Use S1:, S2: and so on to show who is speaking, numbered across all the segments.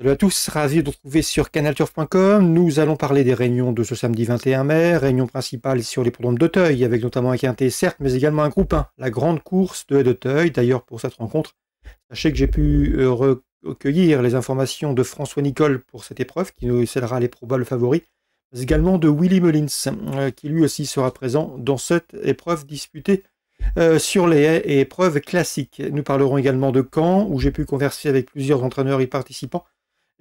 S1: Salut à tous, ravi de vous retrouver sur canalturf.com. Nous allons parler des réunions de ce samedi 21 mai, réunion principale sur les programmes d'Auteuil, avec notamment un quintet certes, mais également un groupe 1, la grande course de d'Auteuil. D'ailleurs, pour cette rencontre, sachez que j'ai pu euh, recueillir les informations de François Nicole pour cette épreuve, qui nous scellera les probables favoris, mais également de Willy Mullins, euh, qui lui aussi sera présent dans cette épreuve disputée euh, sur les haies et épreuves classiques. Nous parlerons également de Caen, où j'ai pu converser avec plusieurs entraîneurs et participants,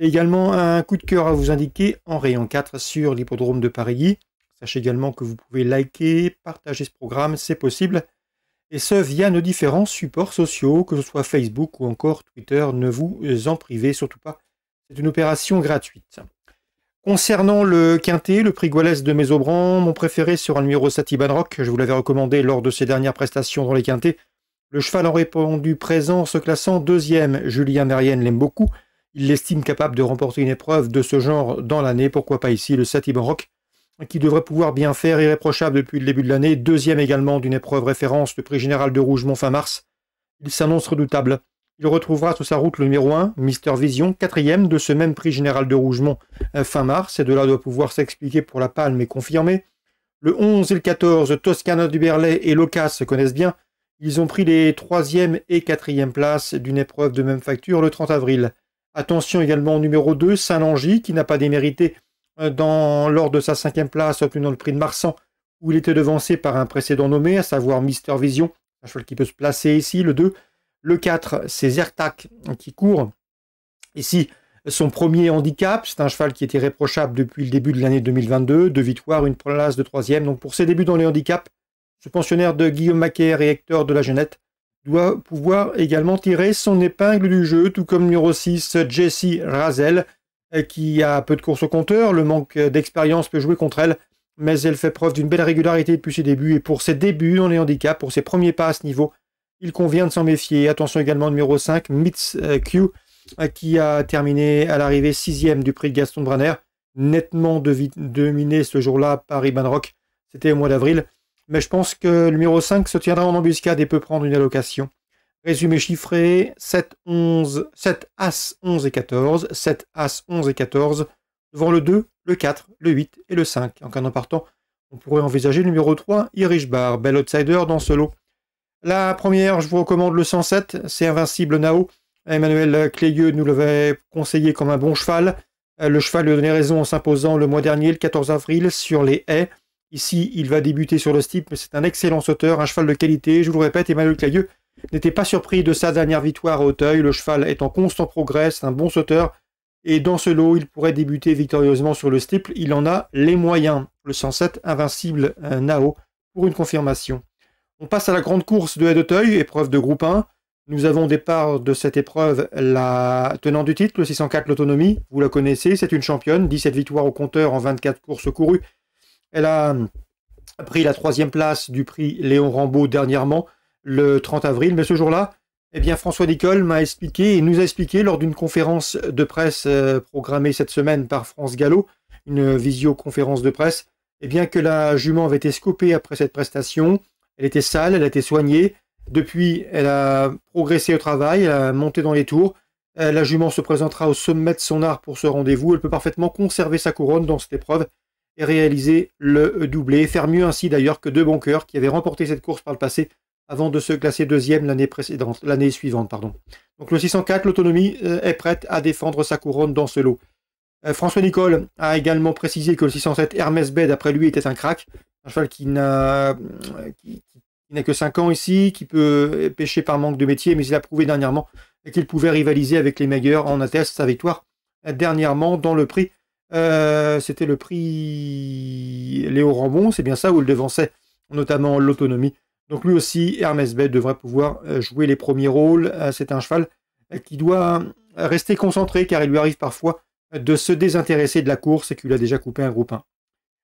S1: Également un coup de cœur à vous indiquer en rayon 4 sur l'hippodrome de Paris. Sachez également que vous pouvez liker, partager ce programme, c'est possible. Et ce via nos différents supports sociaux, que ce soit Facebook ou encore Twitter, ne vous en privez surtout pas. C'est une opération gratuite. Concernant le Quintet, le prix Goualès de Mésobran, mon préféré sur un numéro Satiban Rock, je vous l'avais recommandé lors de ses dernières prestations dans les Quintets. Le cheval en répondu présent se classant deuxième. Julien Merienne l'aime beaucoup il l'estime capable de remporter une épreuve de ce genre dans l'année. Pourquoi pas ici le sati qui devrait pouvoir bien faire, irréprochable depuis le début de l'année, deuxième également d'une épreuve référence, le prix général de Rougemont fin mars. Il s'annonce redoutable. Il retrouvera sur sa route le numéro 1, Mister Vision, quatrième de ce même prix général de Rougemont euh, fin mars, et de là doit pouvoir s'expliquer pour la palme et confirmer. Le 11 et le 14, Toscana du Berlay et Locas se connaissent bien. Ils ont pris les troisième et quatrième places d'une épreuve de même facture le 30 avril. Attention également au numéro 2, Saint-Langy, qui n'a pas démérité euh, dans, lors de sa cinquième place, dans le prix de Marsan, où il était devancé par un précédent nommé, à savoir Mister Vision, un cheval qui peut se placer ici, le 2. Le 4, c'est Zertak qui court. Ici, son premier handicap, c'est un cheval qui était réprochable depuis le début de l'année 2022, deux victoires, une place de troisième. Donc pour ses débuts dans les handicaps, ce pensionnaire de Guillaume Macaire et Hector de la Jeunette doit pouvoir également tirer son épingle du jeu, tout comme numéro 6 Jesse Razel, euh, qui a peu de courses au compteur. Le manque d'expérience peut jouer contre elle, mais elle fait preuve d'une belle régularité depuis ses débuts. Et pour ses débuts dans les handicaps, pour ses premiers pas à ce niveau, il convient de s'en méfier. Attention également numéro 5, Mits euh, Q, euh, qui a terminé à l'arrivée sixième du prix de Gaston braner nettement dominé ce jour-là par Iban Rock. C'était au mois d'avril mais je pense que le numéro 5 se tiendra en embuscade et peut prendre une allocation. Résumé chiffré 7, 11, 7 As, 11 et 14, 7 As, 11 et 14, devant le 2, le 4, le 8 et le 5. En cas partant on pourrait envisager le numéro 3, Irish Bar, bel outsider dans ce lot. La première, je vous recommande le 107, c'est Invincible Nao. Emmanuel Cléieux nous l'avait conseillé comme un bon cheval. Euh, le cheval lui donnait raison en s'imposant le mois dernier, le 14 avril, sur les haies. Ici, il va débuter sur le steep, mais c'est un excellent sauteur, un cheval de qualité. Je vous le répète, Emmanuel Clayeux n'était pas surpris de sa dernière victoire à Auteuil. Le cheval est en constant progrès, c'est un bon sauteur. Et dans ce lot, il pourrait débuter victorieusement sur le steeple. Il en a les moyens. Le 107 invincible euh, Nao pour une confirmation. On passe à la grande course de Haide-Auteuil, épreuve de groupe 1. Nous avons au départ de cette épreuve la tenante du titre, le 604 l'autonomie. Vous la connaissez, c'est une championne, 17 victoires au compteur en 24 courses courues elle a hum, pris la troisième place du prix Léon Rambaud dernièrement, le 30 avril. Mais ce jour-là, eh bien, François Nicole m'a expliqué et nous a expliqué lors d'une conférence de presse euh, programmée cette semaine par France Gallo, une visioconférence de presse, eh bien, que la jument avait été scopée après cette prestation. Elle était sale, elle a été soignée. Depuis, elle a progressé au travail, elle a monté dans les tours. Euh, la jument se présentera au sommet de son art pour ce rendez-vous. Elle peut parfaitement conserver sa couronne dans cette épreuve et réaliser le doublé, faire mieux ainsi d'ailleurs que De Boncoeur qui avaient remporté cette course par le passé avant de se classer deuxième l'année précédente, l'année suivante. Pardon. Donc le 604, l'autonomie euh, est prête à défendre sa couronne dans ce lot. Euh, François Nicole a également précisé que le 607 Hermès-Bed, après lui, était un crack, un cheval qui n'a euh, qui, que 5 ans ici, qui peut pêcher par manque de métier, mais il a prouvé dernièrement qu'il pouvait rivaliser avec les meilleurs en atteste sa victoire dernièrement dans le prix euh, c'était le prix Léo Rambon, c'est bien ça, où il devançait notamment l'autonomie. Donc lui aussi, Hermès Bay devrait pouvoir euh, jouer les premiers rôles. Euh, c'est un cheval qui doit rester concentré car il lui arrive parfois de se désintéresser de la course et qu'il a déjà coupé un groupe 1.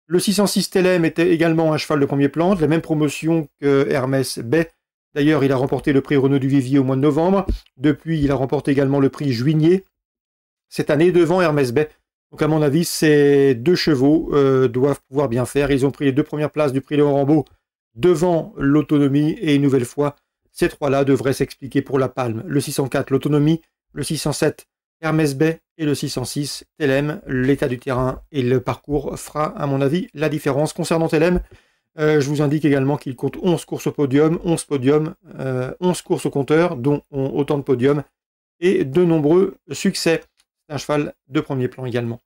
S1: Le 606 Telem était également un cheval de premier plan, de la même promotion que Hermès Bay. D'ailleurs, il a remporté le prix Renault du Vivier au mois de novembre. Depuis, il a remporté également le prix Juigné cette année devant Hermès Bay donc à mon avis, ces deux chevaux euh, doivent pouvoir bien faire. Ils ont pris les deux premières places du prix Léon Rambo devant l'autonomie et une nouvelle fois, ces trois-là devraient s'expliquer pour la palme. Le 604, l'autonomie, le 607, Hermès Bay et le 606, Telem. L'état du terrain et le parcours fera, à mon avis, la différence. Concernant Telem, euh, je vous indique également qu'il compte 11 courses au podium, 11 podiums, euh, courses au compteur, dont autant de podiums et de nombreux succès un cheval de premier plan également.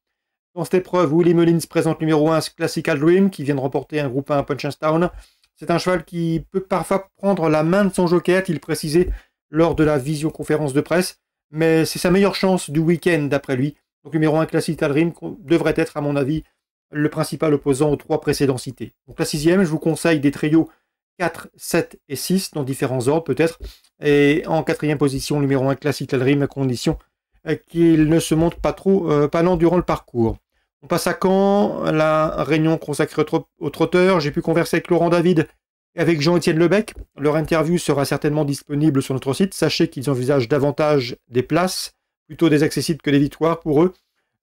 S1: Dans cette épreuve, Willie Mullins présente numéro 1 Classical Dream, qui vient de remporter un groupe 1 Town. C'est un cheval qui peut parfois prendre la main de son jockey, il précisait lors de la visioconférence de presse, mais c'est sa meilleure chance du week-end d'après lui. Donc numéro 1 Classical Dream devrait être, à mon avis, le principal opposant aux trois précédents cités. Donc la sixième, je vous conseille des trios 4, 7 et 6 dans différents ordres peut-être. Et en quatrième position, numéro 1 Classical Dream à condition euh, qu'il ne se montre pas trop euh, panant durant le parcours. On passe à Caen, la réunion consacrée aux trotteurs. J'ai pu converser avec Laurent David et avec Jean-Étienne Lebec. Leur interview sera certainement disponible sur notre site. Sachez qu'ils envisagent davantage des places, plutôt des accessibles que des victoires pour eux.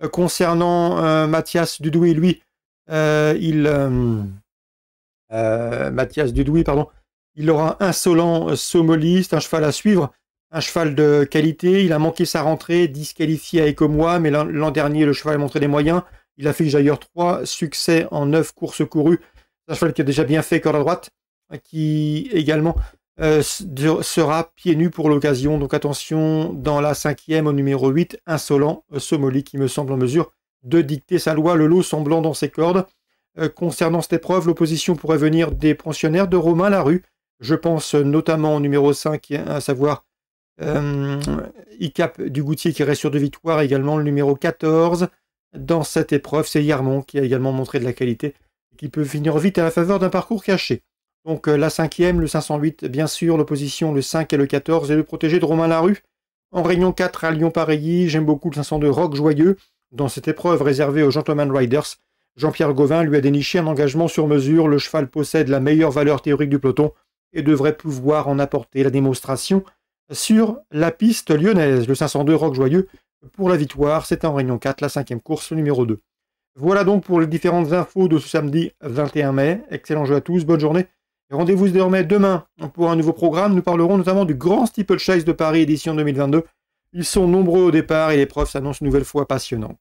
S1: Euh, concernant Mathias Dudouis, lui, il. Euh, Mathias Dudouis, pardon. Il aura insolent somoliste, un cheval à suivre un cheval de qualité. Il a manqué sa rentrée, disqualifié à moi, mais l'an dernier, le cheval a montré des moyens. Il affiche d'ailleurs trois succès en neuf courses courues. un cheval qui a déjà bien fait corde à droite, qui également euh, sera pieds nus pour l'occasion. Donc attention, dans la cinquième, au numéro 8, Insolent euh, Somoli, qui me semble en mesure de dicter sa loi, le lot semblant dans ses cordes. Euh, concernant cette épreuve, l'opposition pourrait venir des pensionnaires de Romain Larue. Je pense notamment au numéro 5, à savoir euh, du Goutier qui reste sur de victoire également, le numéro 14. Dans cette épreuve, c'est Yarmon qui a également montré de la qualité et qui peut finir vite à la faveur d'un parcours caché. Donc euh, la cinquième, le 508, bien sûr, l'opposition, le 5 et le 14, et le protégé de Romain Larue. En Réunion 4 à Lyon-Pareilly, j'aime beaucoup le 502 Rock Joyeux. Dans cette épreuve réservée aux Gentleman Riders, Jean-Pierre Gauvin lui a déniché un engagement sur mesure. Le cheval possède la meilleure valeur théorique du peloton et devrait pouvoir en apporter la démonstration sur la piste lyonnaise. Le 502 Rock Joyeux pour la victoire. c'est en Réunion 4, la cinquième course numéro 2. Voilà donc pour les différentes infos de ce samedi 21 mai. Excellent jeu à tous, bonne journée. Rendez-vous désormais demain pour un nouveau programme. Nous parlerons notamment du Grand Chase de Paris édition 2022. Ils sont nombreux au départ et l'épreuve s'annonce une nouvelle fois passionnante.